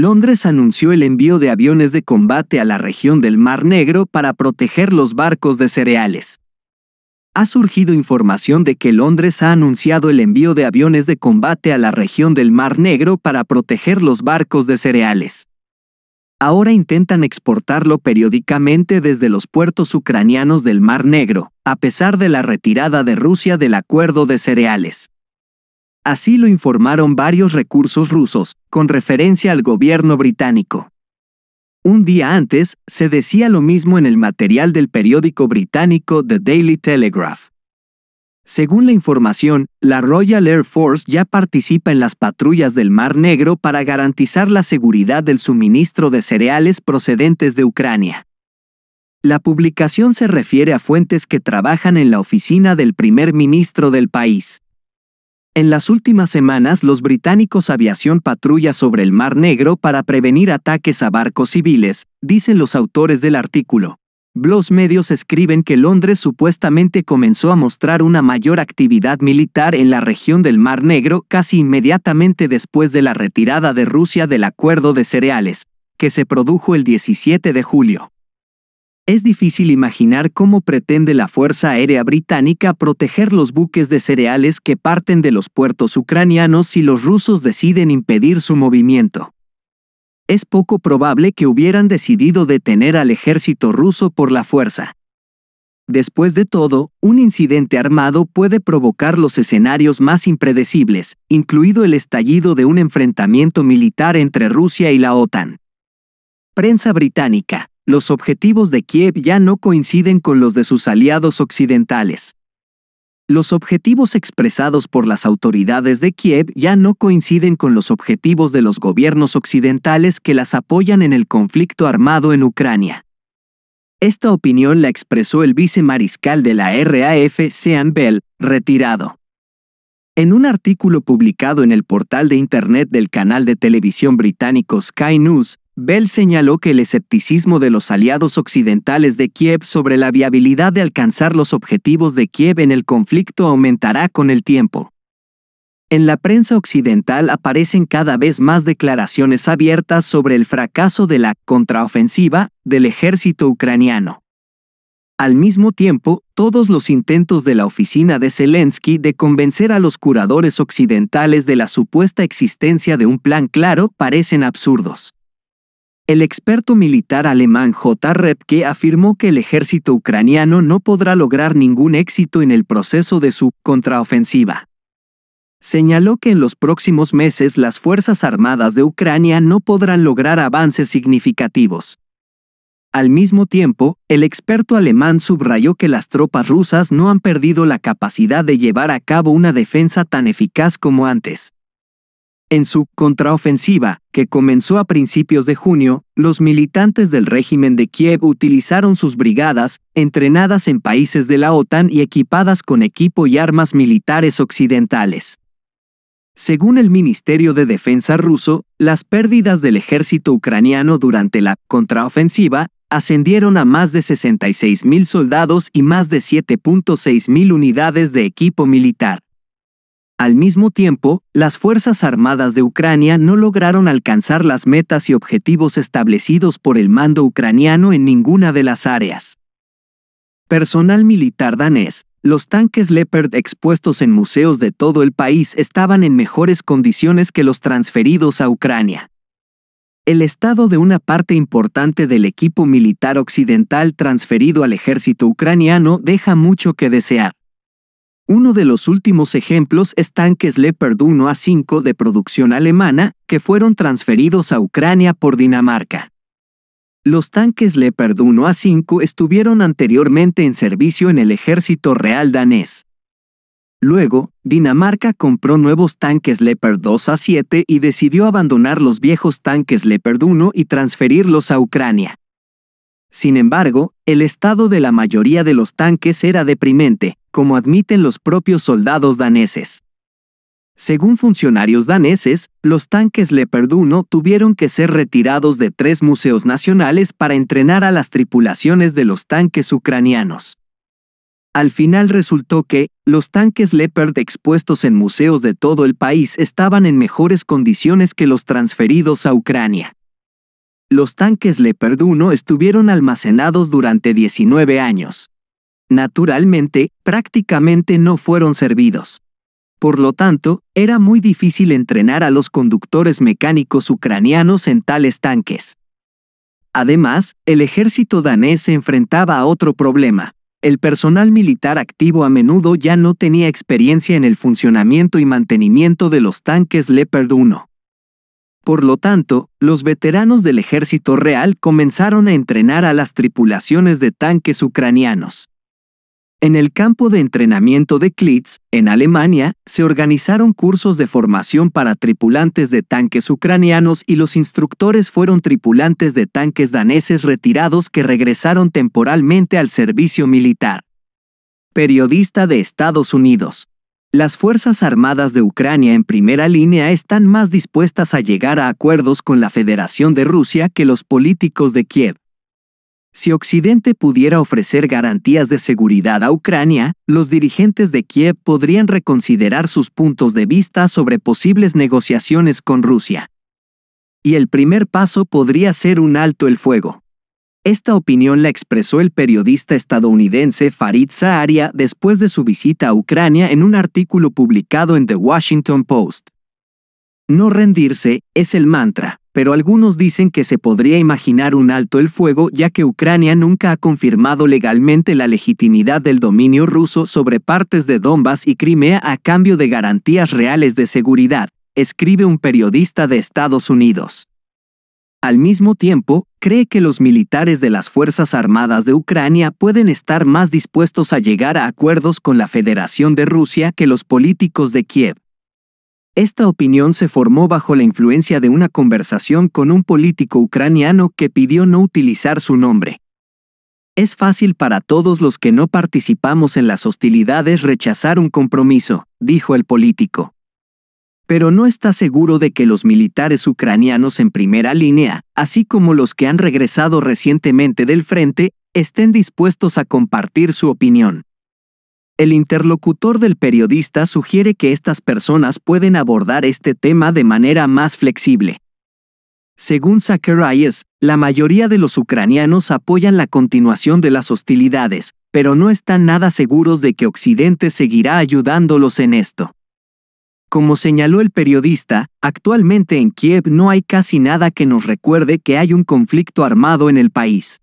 Londres anunció el envío de aviones de combate a la región del Mar Negro para proteger los barcos de cereales. Ha surgido información de que Londres ha anunciado el envío de aviones de combate a la región del Mar Negro para proteger los barcos de cereales. Ahora intentan exportarlo periódicamente desde los puertos ucranianos del Mar Negro, a pesar de la retirada de Rusia del acuerdo de cereales. Así lo informaron varios recursos rusos, con referencia al gobierno británico. Un día antes, se decía lo mismo en el material del periódico británico The Daily Telegraph. Según la información, la Royal Air Force ya participa en las patrullas del Mar Negro para garantizar la seguridad del suministro de cereales procedentes de Ucrania. La publicación se refiere a fuentes que trabajan en la oficina del primer ministro del país. En las últimas semanas los británicos aviación patrulla sobre el Mar Negro para prevenir ataques a barcos civiles, dicen los autores del artículo. Los medios escriben que Londres supuestamente comenzó a mostrar una mayor actividad militar en la región del Mar Negro casi inmediatamente después de la retirada de Rusia del acuerdo de cereales, que se produjo el 17 de julio es difícil imaginar cómo pretende la Fuerza Aérea Británica proteger los buques de cereales que parten de los puertos ucranianos si los rusos deciden impedir su movimiento. Es poco probable que hubieran decidido detener al ejército ruso por la fuerza. Después de todo, un incidente armado puede provocar los escenarios más impredecibles, incluido el estallido de un enfrentamiento militar entre Rusia y la OTAN. Prensa británica, los objetivos de Kiev ya no coinciden con los de sus aliados occidentales. Los objetivos expresados por las autoridades de Kiev ya no coinciden con los objetivos de los gobiernos occidentales que las apoyan en el conflicto armado en Ucrania. Esta opinión la expresó el vicemariscal de la RAF, Sean Bell, retirado. En un artículo publicado en el portal de Internet del canal de televisión británico Sky News, Bell señaló que el escepticismo de los aliados occidentales de Kiev sobre la viabilidad de alcanzar los objetivos de Kiev en el conflicto aumentará con el tiempo. En la prensa occidental aparecen cada vez más declaraciones abiertas sobre el fracaso de la contraofensiva del ejército ucraniano. Al mismo tiempo, todos los intentos de la oficina de Zelensky de convencer a los curadores occidentales de la supuesta existencia de un plan claro parecen absurdos. El experto militar alemán J. Repke afirmó que el ejército ucraniano no podrá lograr ningún éxito en el proceso de su contraofensiva. Señaló que en los próximos meses las Fuerzas Armadas de Ucrania no podrán lograr avances significativos. Al mismo tiempo, el experto alemán subrayó que las tropas rusas no han perdido la capacidad de llevar a cabo una defensa tan eficaz como antes. En su contraofensiva, que comenzó a principios de junio, los militantes del régimen de Kiev utilizaron sus brigadas, entrenadas en países de la OTAN y equipadas con equipo y armas militares occidentales. Según el Ministerio de Defensa ruso, las pérdidas del ejército ucraniano durante la contraofensiva ascendieron a más de 66.000 soldados y más de 7.6 mil unidades de equipo militar. Al mismo tiempo, las Fuerzas Armadas de Ucrania no lograron alcanzar las metas y objetivos establecidos por el mando ucraniano en ninguna de las áreas. Personal militar danés, los tanques Leopard expuestos en museos de todo el país estaban en mejores condiciones que los transferidos a Ucrania. El estado de una parte importante del equipo militar occidental transferido al ejército ucraniano deja mucho que desear. Uno de los últimos ejemplos es tanques Leopard 1 a 5 de producción alemana, que fueron transferidos a Ucrania por Dinamarca. Los tanques Leopard 1 a 5 estuvieron anteriormente en servicio en el ejército real danés. Luego, Dinamarca compró nuevos tanques Leopard 2 a 7 y decidió abandonar los viejos tanques Leopard 1 y transferirlos a Ucrania. Sin embargo, el estado de la mayoría de los tanques era deprimente, como admiten los propios soldados daneses. Según funcionarios daneses, los tanques Leopard 1 tuvieron que ser retirados de tres museos nacionales para entrenar a las tripulaciones de los tanques ucranianos. Al final resultó que, los tanques Leopard expuestos en museos de todo el país estaban en mejores condiciones que los transferidos a Ucrania. Los tanques Leopard 1 estuvieron almacenados durante 19 años naturalmente, prácticamente no fueron servidos. Por lo tanto, era muy difícil entrenar a los conductores mecánicos ucranianos en tales tanques. Además, el ejército danés se enfrentaba a otro problema. El personal militar activo a menudo ya no tenía experiencia en el funcionamiento y mantenimiento de los tanques Leopard 1. Por lo tanto, los veteranos del ejército real comenzaron a entrenar a las tripulaciones de tanques ucranianos. En el campo de entrenamiento de Klitz, en Alemania, se organizaron cursos de formación para tripulantes de tanques ucranianos y los instructores fueron tripulantes de tanques daneses retirados que regresaron temporalmente al servicio militar. Periodista de Estados Unidos. Las Fuerzas Armadas de Ucrania en primera línea están más dispuestas a llegar a acuerdos con la Federación de Rusia que los políticos de Kiev. Si Occidente pudiera ofrecer garantías de seguridad a Ucrania, los dirigentes de Kiev podrían reconsiderar sus puntos de vista sobre posibles negociaciones con Rusia. Y el primer paso podría ser un alto el fuego. Esta opinión la expresó el periodista estadounidense Farid Zaharia después de su visita a Ucrania en un artículo publicado en The Washington Post. No rendirse es el mantra pero algunos dicen que se podría imaginar un alto el fuego ya que Ucrania nunca ha confirmado legalmente la legitimidad del dominio ruso sobre partes de Donbass y Crimea a cambio de garantías reales de seguridad, escribe un periodista de Estados Unidos. Al mismo tiempo, cree que los militares de las Fuerzas Armadas de Ucrania pueden estar más dispuestos a llegar a acuerdos con la Federación de Rusia que los políticos de Kiev esta opinión se formó bajo la influencia de una conversación con un político ucraniano que pidió no utilizar su nombre. Es fácil para todos los que no participamos en las hostilidades rechazar un compromiso, dijo el político. Pero no está seguro de que los militares ucranianos en primera línea, así como los que han regresado recientemente del frente, estén dispuestos a compartir su opinión. El interlocutor del periodista sugiere que estas personas pueden abordar este tema de manera más flexible. Según Zacharias, la mayoría de los ucranianos apoyan la continuación de las hostilidades, pero no están nada seguros de que Occidente seguirá ayudándolos en esto. Como señaló el periodista, actualmente en Kiev no hay casi nada que nos recuerde que hay un conflicto armado en el país.